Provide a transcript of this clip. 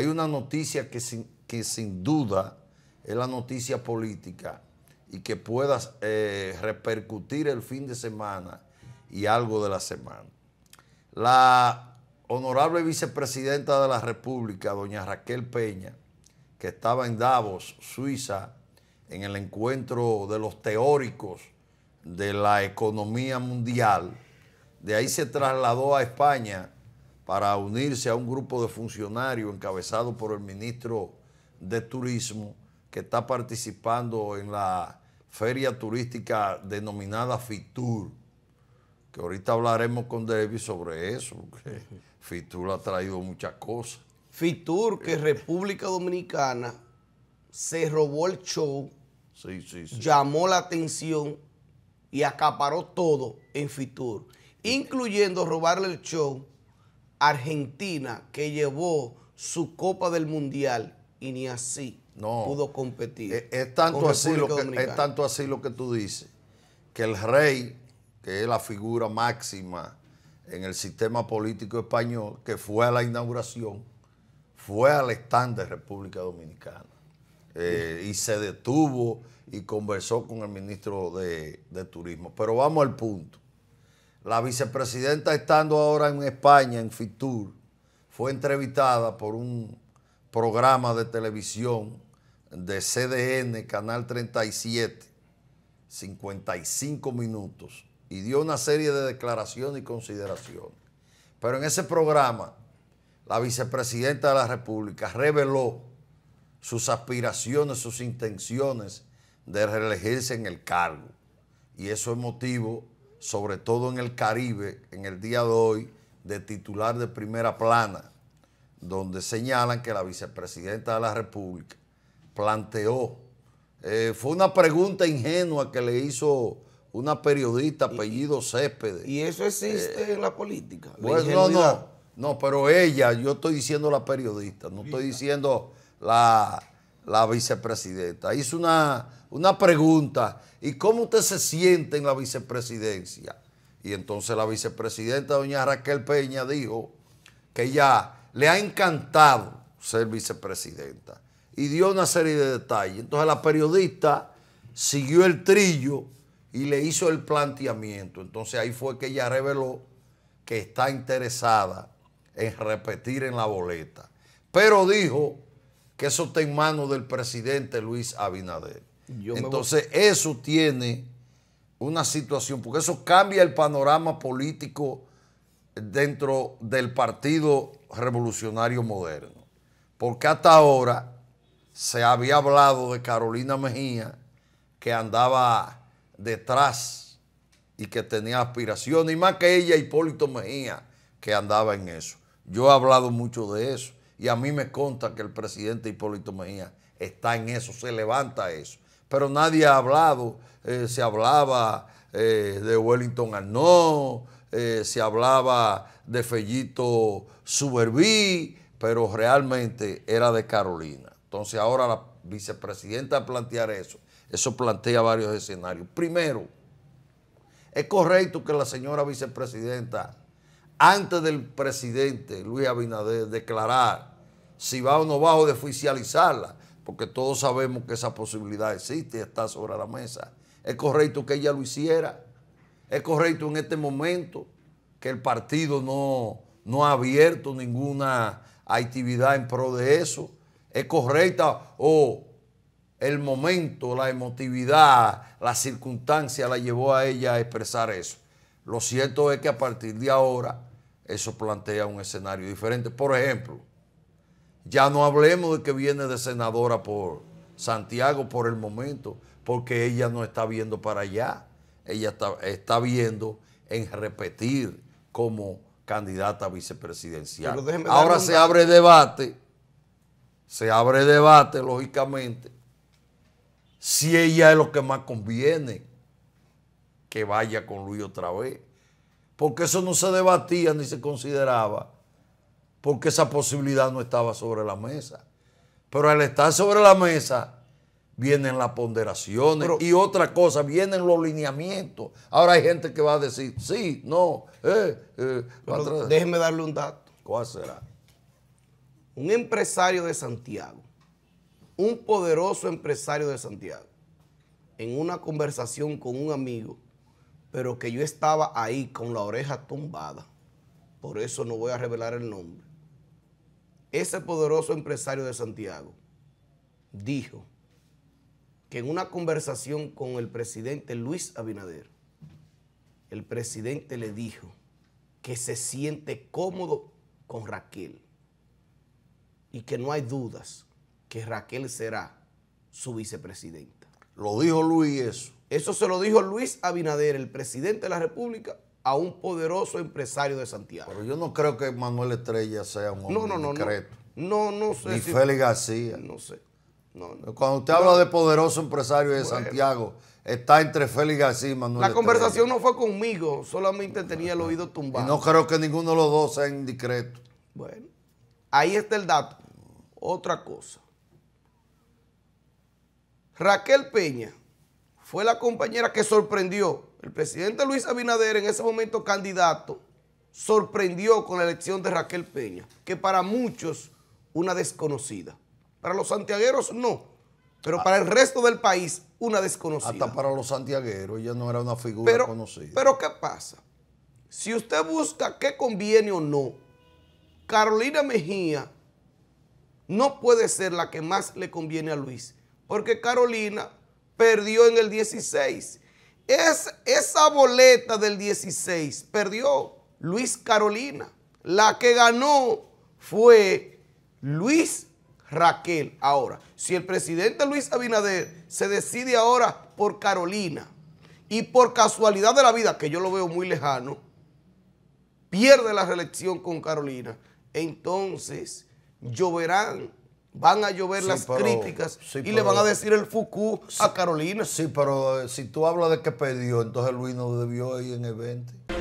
Hay una noticia que sin, que sin duda es la noticia política y que pueda eh, repercutir el fin de semana y algo de la semana. La honorable vicepresidenta de la República, doña Raquel Peña, que estaba en Davos, Suiza, en el encuentro de los teóricos de la economía mundial, de ahí se trasladó a España para unirse a un grupo de funcionarios encabezado por el ministro de Turismo que está participando en la feria turística denominada FITUR, que ahorita hablaremos con David sobre eso, porque FITUR ha traído muchas cosas. FITUR, que República Dominicana se robó el show, llamó la atención y acaparó todo en FITUR, incluyendo robarle el show Argentina que llevó su Copa del Mundial y ni así no, pudo competir. Es, tanto así lo que, es tanto así lo que tú dices, que el rey, que es la figura máxima en el sistema político español, que fue a la inauguración, fue al stand de República Dominicana eh, y se detuvo y conversó con el ministro de, de Turismo. Pero vamos al punto. La vicepresidenta estando ahora en España, en Fitur, fue entrevistada por un programa de televisión de CDN, Canal 37, 55 minutos, y dio una serie de declaraciones y consideraciones. Pero en ese programa, la vicepresidenta de la República reveló sus aspiraciones, sus intenciones de reelegirse en el cargo. Y eso es motivo sobre todo en el Caribe, en el día de hoy, de titular de primera plana, donde señalan que la vicepresidenta de la República planteó, eh, fue una pregunta ingenua que le hizo una periodista apellido Céspedes. ¿Y eso existe eh, en la política? no, no, no, pero ella, yo estoy diciendo la periodista, no estoy diciendo la, la vicepresidenta. Hizo una, pregunta, ¿y cómo usted se siente en la vicepresidencia? Y entonces la vicepresidenta, doña Raquel Peña, dijo que ya le ha encantado ser vicepresidenta y dio una serie de detalles. Entonces la periodista siguió el trillo y le hizo el planteamiento. Entonces ahí fue que ella reveló que está interesada en repetir en la boleta. Pero dijo que eso está en manos del presidente Luis Abinader. Entonces, eso tiene una situación, porque eso cambia el panorama político dentro del Partido Revolucionario Moderno. Porque hasta ahora se había hablado de Carolina Mejía, que andaba detrás y que tenía aspiraciones, y más que ella, Hipólito Mejía, que andaba en eso. Yo he hablado mucho de eso. Y a mí me consta que el presidente Hipólito Mejía está en eso, se levanta eso. Pero nadie ha hablado, eh, se hablaba eh, de Wellington Arnaud, eh, se hablaba de Fellito Suberví, pero realmente era de Carolina. Entonces ahora la vicepresidenta plantear eso, eso plantea varios escenarios. Primero, es correcto que la señora vicepresidenta antes del presidente Luis Abinader declarar si va o no va o de oficializarla, porque todos sabemos que esa posibilidad existe y está sobre la mesa. Es correcto que ella lo hiciera, es correcto en este momento que el partido no, no ha abierto ninguna actividad en pro de eso, es correcta o el momento, la emotividad, la circunstancia la llevó a ella a expresar eso. Lo cierto es que a partir de ahora eso plantea un escenario diferente. Por ejemplo, ya no hablemos de que viene de senadora por Santiago por el momento, porque ella no está viendo para allá, ella está, viendo en repetir como candidata vicepresidencial. Ahora se abre debate, se abre debate, lógicamente, si ella es lo que más conviene que vaya con Luis otra vez porque eso no se debatía ni se consideraba, porque esa posibilidad no estaba sobre la mesa. Pero al estar sobre la mesa, vienen las ponderaciones y otra cosa, vienen los lineamientos. Ahora hay gente que va a decir, sí, no, eh, eh, déjeme darle un dato. ¿Cuál será? Un empresario de Santiago, un poderoso empresario de Santiago, en una conversación con un amigo, pero que yo estaba ahí con la oreja tumbada. Por eso no voy a revelar el nombre. Ese poderoso empresario de Santiago dijo que en una conversación con el presidente Luis Abinader, el presidente le dijo que se siente cómodo con Raquel y que no hay dudas que Raquel será su vicepresidenta. Lo dijo Luis eso. Eso se lo dijo Luis Abinader, el presidente de la República, a un poderoso empresario de Santiago. Pero yo no creo que Manuel Estrella sea un hombre no, no, no, sé. Ni Félix García. No sé. Cuando usted habla de poderoso empresario de Santiago, está entre Félix García y Manuel. Estrella. La conversación no fue conmigo, solamente tenía el oído tumbado. Y no creo que ninguno de los dos sea indiscreto. Bueno, ahí está el dato. Otra cosa. Raquel Peña fue la compañera que sorprendió. El presidente Luis Abinader, en ese momento candidato, sorprendió con la elección de Raquel Peña, que para muchos una desconocida. Para los santiagueros no, pero ah. para el resto del país una desconocida. Hasta para los santiagueros ella no era una figura conocida. Pero ¿qué pasa? Si usted busca qué conviene o no, Carolina Mejía no puede ser la que más le conviene a Luis, porque Carolina perdió en el 16. Es, esa boleta del 16 perdió Luis Carolina. La que ganó fue Luis Raquel. Ahora, si el presidente Luis Abinader se decide ahora por Carolina y por casualidad de la vida, que yo lo veo muy lejano, pierde la reelección con Carolina, entonces lloverán van a llover las críticas y le van a decir el Foucault a Carolina. Sí, pero eh, si tú hablas de que perdió, entonces Luis no debió ir en el 20.